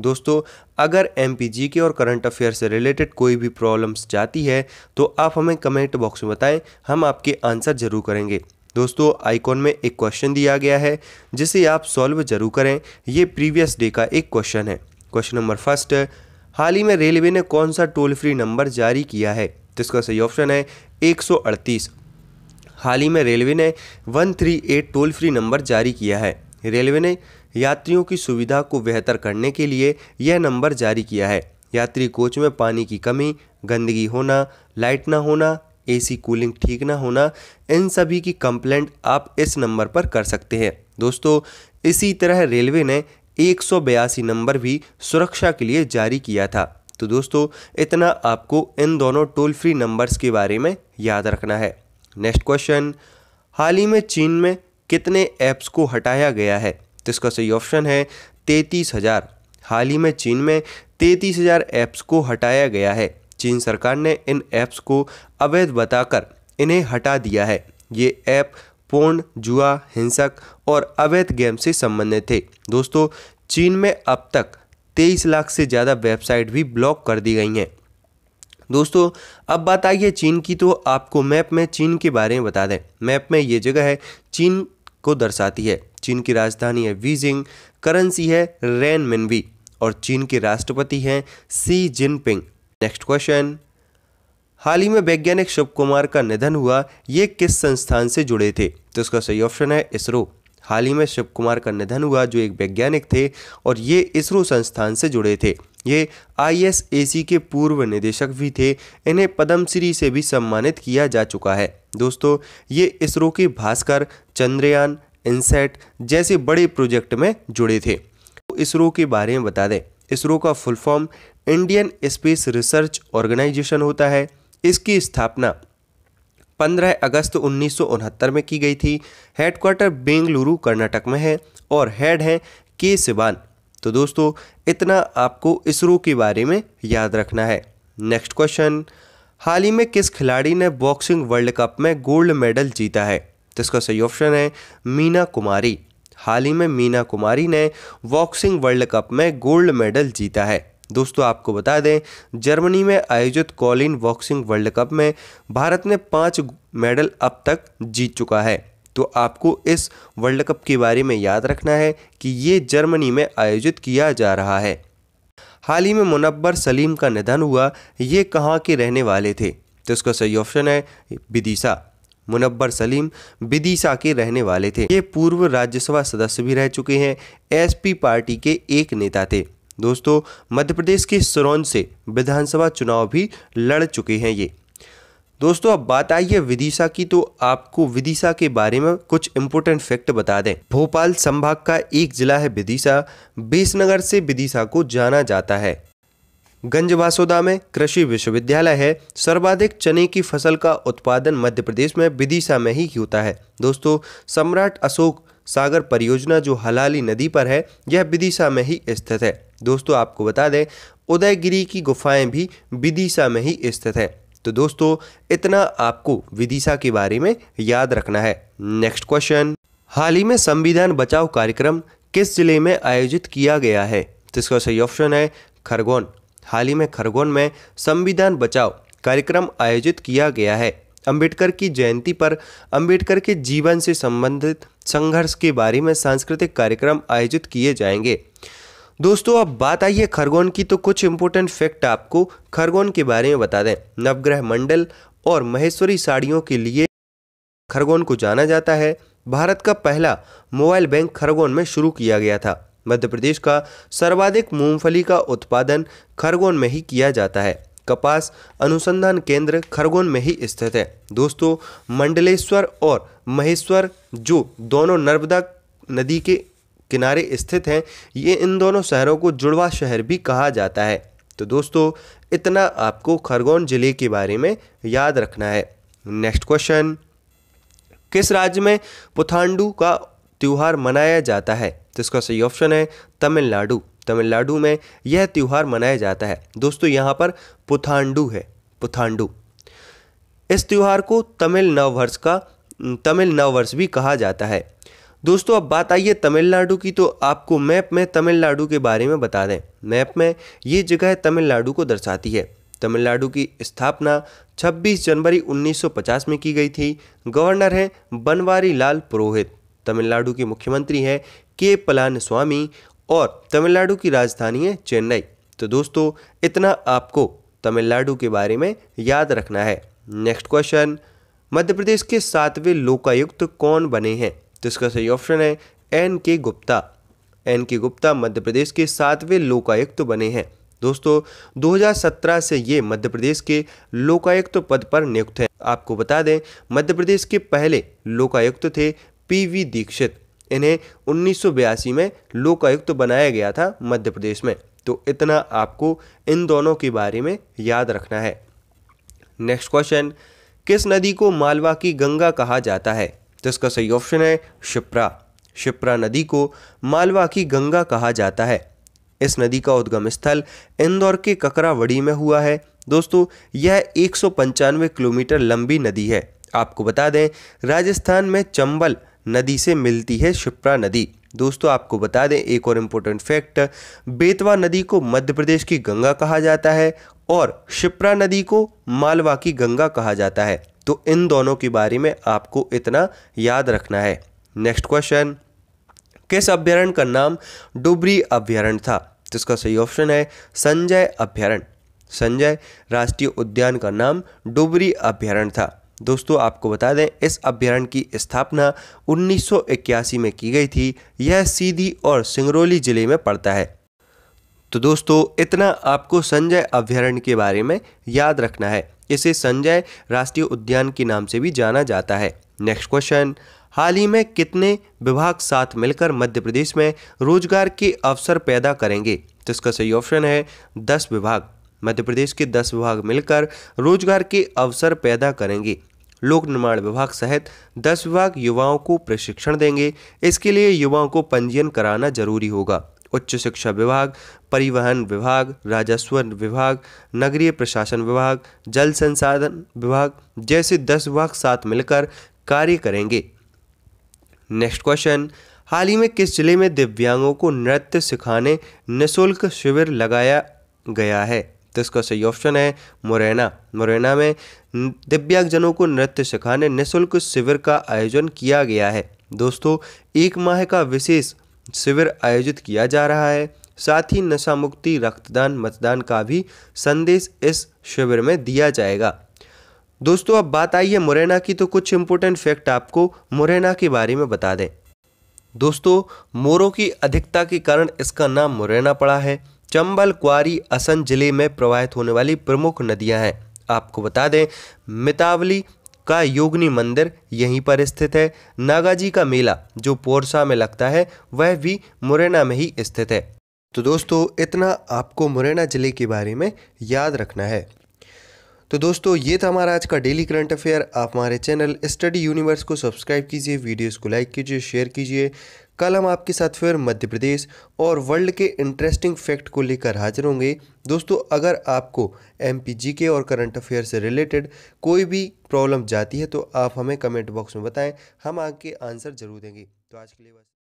दोस्तों अगर एम के और करंट अफेयर से रिलेटेड कोई भी प्रॉब्लम्स जाती है तो आप हमें कमेंट बॉक्स में बताएं हम आपके आंसर जरूर करेंगे दोस्तों आइकॉन में एक क्वेश्चन दिया गया है जिसे आप सॉल्व जरूर करें ये प्रीवियस डे का एक क्वेश्चन है क्वेश्चन नंबर फर्स्ट हाल ही में रेलवे ने कौन सा टोल फ्री नंबर जारी किया है तो इसका सही ऑप्शन है एक हाल ही में रेलवे ने 138 टोल फ्री नंबर जारी किया है रेलवे ने यात्रियों की सुविधा को बेहतर करने के लिए यह नंबर जारी किया है यात्री कोच में पानी की कमी गंदगी होना लाइट ना होना एसी कूलिंग ठीक ना होना इन सभी की कंप्लेंट आप इस नंबर पर कर सकते हैं दोस्तों इसी तरह रेलवे ने एक नंबर भी सुरक्षा के लिए जारी किया था तो दोस्तों इतना आपको इन दोनों टोल फ्री नंबर्स के बारे में याद रखना है नेक्स्ट क्वेश्चन हाल ही में चीन में कितने ऐप्स को हटाया गया है तो इसका सही ऑप्शन है तैंतीस हज़ार हाल ही में चीन में तैंतीस हज़ार ऐप्स को हटाया गया है चीन सरकार ने इन ऐप्स को अवैध बताकर इन्हें हटा दिया है ये ऐप पूर्ण जुआ हिंसक और अवैध गेम से संबंधित थे दोस्तों चीन में अब तक तेईस लाख से ज़्यादा वेबसाइट भी ब्लॉक कर दी गई हैं दोस्तों अब बात आई है चीन की तो आपको मैप में चीन के बारे में बता दें मैप में ये जगह है चीन को दर्शाती है चीन की राजधानी है बीजिंग करेंसी है रैन मिनवी और चीन के राष्ट्रपति हैं सी जिनपिंग नेक्स्ट क्वेश्चन हाल ही में वैज्ञानिक शिव कुमार का निधन हुआ ये किस संस्थान से जुड़े थे तो इसका सही ऑप्शन है इसरो हाल ही में शिव कुमार का निधन हुआ जो एक वैज्ञानिक थे और ये इसरो संस्थान से जुड़े थे ये आईएसएसी के पूर्व निदेशक भी थे इन्हें पद्मश्री से भी सम्मानित किया जा चुका है दोस्तों ये इसरो के भास्कर चंद्रयान इनसेट जैसे बड़े प्रोजेक्ट में जुड़े थे तो इसरो के बारे में बता दें इसरो का full form Indian space research organisation होता है इसकी स्थापना 15 अगस्त उन्नीस में की गई थी हेडक्वार्टर बेंगलुरु कर्नाटक में है और हेड हैं के सिवान तो दोस्तों इतना आपको इसरो के बारे में याद रखना है नेक्स्ट क्वेश्चन हाल ही में किस खिलाड़ी ने बॉक्सिंग वर्ल्ड कप में गोल्ड मेडल जीता है तो इसका सही ऑप्शन है मीना कुमारी हाल ही में मीना कुमारी ने बॉक्सिंग वर्ल्ड कप में गोल्ड मेडल जीता है दोस्तों आपको बता दें जर्मनी में आयोजित कॉलिन बॉक्सिंग वर्ल्ड कप में भारत ने पाँच मेडल अब तक जीत चुका है तो आपको इस वर्ल्ड कप के बारे में याद रखना है कि ये जर्मनी में आयोजित किया जा रहा है हाल ही में मुनबर सलीम का निधन हुआ ये कहाँ के रहने वाले थे तो इसका सही ऑप्शन है विदिशा मुनबर सलीम विदिशा के रहने वाले थे ये पूर्व राज्यसभा सदस्य भी रह चुके हैं एसपी पार्टी के एक नेता थे दोस्तों मध्य प्रदेश के सुरौन से विधानसभा चुनाव भी लड़ चुके हैं ये दोस्तों अब बात आई है विदिशा की तो आपको विदिशा के बारे में कुछ इम्पोर्टेंट फैक्ट बता दें भोपाल संभाग का एक जिला है विदिशा बीसनगर से विदिशा को जाना जाता है गंज में कृषि विश्वविद्यालय है सर्वाधिक चने की फसल का उत्पादन मध्य प्रदेश में विदिशा में ही होता है दोस्तों सम्राट अशोक सागर परियोजना जो हलाली नदी पर है यह विदिशा में ही स्थित है दोस्तों आपको बता दें उदयगिरी की गुफाएं भी विदिशा में ही स्थित है तो दोस्तों इतना आपको विदिशा के बारे में याद रखना है नेक्स्ट क्वेश्चन हाल ही में संविधान बचाओ कार्यक्रम किस जिले में आयोजित किया गया है तो इसका सही ऑप्शन है खरगोन हाल ही में खरगोन में संविधान बचाओ कार्यक्रम आयोजित किया गया है अंबेडकर की जयंती पर अंबेडकर के जीवन से संबंधित संघर्ष के बारे में सांस्कृतिक कार्यक्रम आयोजित किए जाएंगे दोस्तों अब बात आई है खरगोन की तो कुछ इम्पोर्टेंट फैक्ट आपको खरगोन के बारे में बता दें नवग्रह मंडल और महेश्वरी साड़ियों के लिए खरगोन को जाना जाता है भारत का पहला मोबाइल बैंक खरगोन में शुरू किया गया था मध्य प्रदेश का सर्वाधिक मूंगफली का उत्पादन खरगोन में ही किया जाता है कपास अनुसंधान केंद्र खरगोन में ही स्थित है दोस्तों मंडलेश्वर और महेश्वर जो दोनों नर्मदा नदी के किनारे स्थित हैं ये इन दोनों शहरों को जुड़वा शहर भी कहा जाता है तो दोस्तों इतना आपको खरगोन जिले के बारे में याद रखना है नेक्स्ट क्वेश्चन किस राज्य में पुथांडू का त्यौहार मनाया जाता है तो इसका सही ऑप्शन है तमिलनाडु तमिलनाडु में यह त्यौहार मनाया जाता है दोस्तों यहाँ पर पुथांडू है पुथांडू इस त्यौहार को तमिल नववर्ष का तमिल नववर्ष भी कहा जाता है दोस्तों अब बात आई है तमिलनाडु की तो आपको मैप में तमिलनाडु के बारे में बता दें मैप में ये जगह तमिलनाडु को दर्शाती है तमिलनाडु की स्थापना 26 जनवरी 1950 में की गई थी गवर्नर हैं बनवारी लाल पुरोहित तमिलनाडु के मुख्यमंत्री हैं के पलान स्वामी और तमिलनाडु की राजधानी है चेन्नई तो दोस्तों इतना आपको तमिलनाडु के बारे में याद रखना है नेक्स्ट क्वेश्चन मध्य प्रदेश के सातवें लोकायुक्त कौन बने हैं तो इसका सही ऑप्शन है एन के गुप्ता एन के गुप्ता मध्य प्रदेश के सातवें लोकायुक्त बने हैं दोस्तों 2017 से ये मध्य प्रदेश के लोकायुक्त पद पर नियुक्त हैं आपको बता दें मध्य प्रदेश के पहले लोकायुक्त थे पीवी दीक्षित इन्हें उन्नीस में लोकायुक्त तो बनाया गया था मध्य प्रदेश में तो इतना आपको इन दोनों के बारे में याद रखना है नेक्स्ट क्वेश्चन किस नदी को मालवा की गंगा कहा जाता है तो इसका सही ऑप्शन है शिप्रा शिप्रा नदी को मालवा की गंगा कहा जाता है इस नदी का उद्गम स्थल इंदौर के ककरावड़ी में हुआ है दोस्तों यह एक किलोमीटर लंबी नदी है आपको बता दें राजस्थान में चंबल नदी से मिलती है शिप्रा नदी दोस्तों आपको बता दें एक और इम्पोर्टेंट फैक्ट बेतवा नदी को मध्य प्रदेश की गंगा कहा जाता है और शिप्रा नदी को मालवा की गंगा कहा जाता है तो इन दोनों के बारे में आपको इतना याद रखना है नेक्स्ट क्वेश्चन किस अभ्यारण्य का नाम डुबरी अभ्यारण्य था तो इसका सही ऑप्शन है संजय अभ्यारण्य संजय राष्ट्रीय उद्यान का नाम डुबरी अभ्यारण्य था दोस्तों आपको बता दें इस अभ्यारण्य की स्थापना 1981 में की गई थी यह सीधी और सिंगरौली जिले में पड़ता है तो दोस्तों इतना आपको संजय अभ्यारण्य के बारे में याद रखना है इसे संजय राष्ट्रीय उद्यान के नाम से भी जाना जाता है नेक्स्ट क्वेश्चन हाल ही में कितने विभाग साथ मिलकर मध्य प्रदेश में रोजगार के अवसर पैदा करेंगे तो इसका सही ऑप्शन है दस विभाग मध्य प्रदेश के दस विभाग मिलकर रोजगार के अवसर पैदा करेंगे लोक निर्माण विभाग सहित दस विभाग युवाओं को प्रशिक्षण देंगे इसके लिए युवाओं को पंजीयन कराना जरूरी होगा उच्च शिक्षा विभाग परिवहन विभाग राजस्व विभाग नगरीय प्रशासन विभाग जल संसाधन विभाग जैसे दस विभाग साथ मिलकर कार्य करेंगे नेक्स्ट क्वेश्चन हाल ही में किस जिले में दिव्यांगों को नृत्य सिखाने निशुल्क शिविर लगाया गया है तो इसका सही ऑप्शन है मुरैना मुरैना में दिव्यांगजनों को नृत्य सिखाने निःशुल्क शिविर का आयोजन किया गया है दोस्तों एक माह का विशेष शिविर आयोजित किया जा रहा है साथ ही नशा मुक्ति रक्तदान मतदान का भी संदेश इस शिविर में दिया जाएगा दोस्तों अब बात आई है मुरैना की तो कुछ इंपोर्टेंट फैक्ट आपको मुरैना के बारे में बता दें दोस्तों मोरों की अधिकता के कारण इसका नाम मुरैना पड़ा है चंबल क्वारी असन जिले में प्रवाहित होने वाली प्रमुख नदियां हैं आपको बता दें मितावली का योगनी मंदिर यहीं पर स्थित है नागाजी का मेला जो पोरसा में लगता है वह भी मुरैना में ही स्थित है तो दोस्तों इतना आपको मुरैना ज़िले के बारे में याद रखना है तो दोस्तों ये था हमारा आज का डेली करंट अफेयर आप हमारे चैनल स्टडी यूनिवर्स को सब्सक्राइब कीजिए वीडियोस को लाइक कीजिए शेयर कीजिए कल हम आपके साथ फिर मध्य प्रदेश और वर्ल्ड के इंटरेस्टिंग फैक्ट को लेकर हाजिर होंगे दोस्तों अगर आपको एम के और करंट अफेयर से रिलेटेड कोई भी प्रॉब्लम जाती है तो आप हमें कमेंट बॉक्स में बताएँ हम आगे आंसर जरूर देंगे तो आज के लिए बस